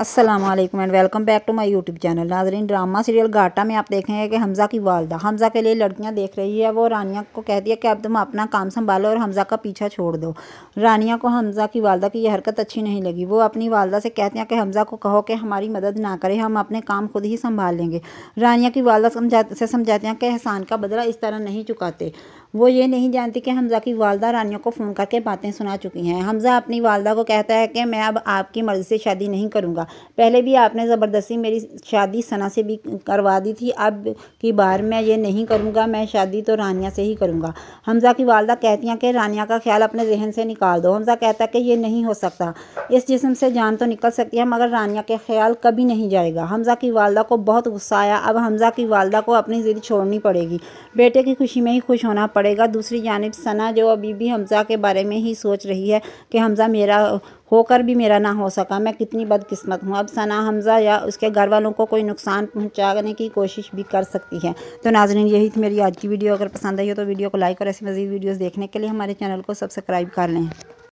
Aslam and welcome back to my YouTube channel नाजरीन drama serial घाटा में आप देखेंगे कि हमज़ा की वालदा हमज़ा के लिए लड़कियां देख रही है वो रानिया को कहती है कि अब तुम अपना काम संभालो और हमज़ा का पीछा छोड़ दो रानिया को हमज़ा की वालदा की यह हरकत अच्छी नहीं लगी वो अपनी वालदा से कहते हैं कि हमज़ा को कहो कि हमारी मदद ना करें हम अपने काम खुद ही संभाल लेंगे रानिया की वालदा समझा से समझाते हैं कि एहसान का बदला इस तरह नहीं चुकाते वो ये नहीं जानती कि हमज़ा की वालदा रानियों को फ़ोन करके बातें सुना चुकी हैं हमज़ा अपनी वालदा को कहता है कि मैं अब आपकी मर्ज़ी से शादी नहीं करूँगा पहले भी आपने ज़बरदस्ती मेरी शादी सना से भी करवा दी थी अब की बार मैं ये नहीं करूँगा मैं शादी तो रानिया से ही करूँगा हमज़ा की वालदा कहती हैं कि रानिया का ख्याल अपने जहन से निकाल दो हमज़ा कहता है कि ये नहीं हो सकता इस जिसम से जान तो निकल सकती है मगर रानिया के ख्याल कभी नहीं जाएगा हमज़ा की वालदा को बहुत गुस्सा आया अब हमज़ा की वालदा को अपनी ज़िद छोड़नी पड़ेगी बेटे की खुशी में ही खुश होना पड़ेगा पड़ेगा दूसरी जानब सना जो अभी भी हमज़ा के बारे में ही सोच रही है कि हमज़ा मेरा होकर भी मेरा ना हो सका मैं कितनी बदकिस्मत हूँ अब सना हमज़ा या उसके घर वालों को कोई नुकसान पहुँचाने की कोशिश भी कर सकती है तो नाजरीन यही थी मेरी आज की वीडियो अगर पसंद आई हो तो वीडियो को लाइक और ऐसी मज़ीद वीडियोज़ देखने के लिए हमारे चैनल को सब्सक्राइब कर लें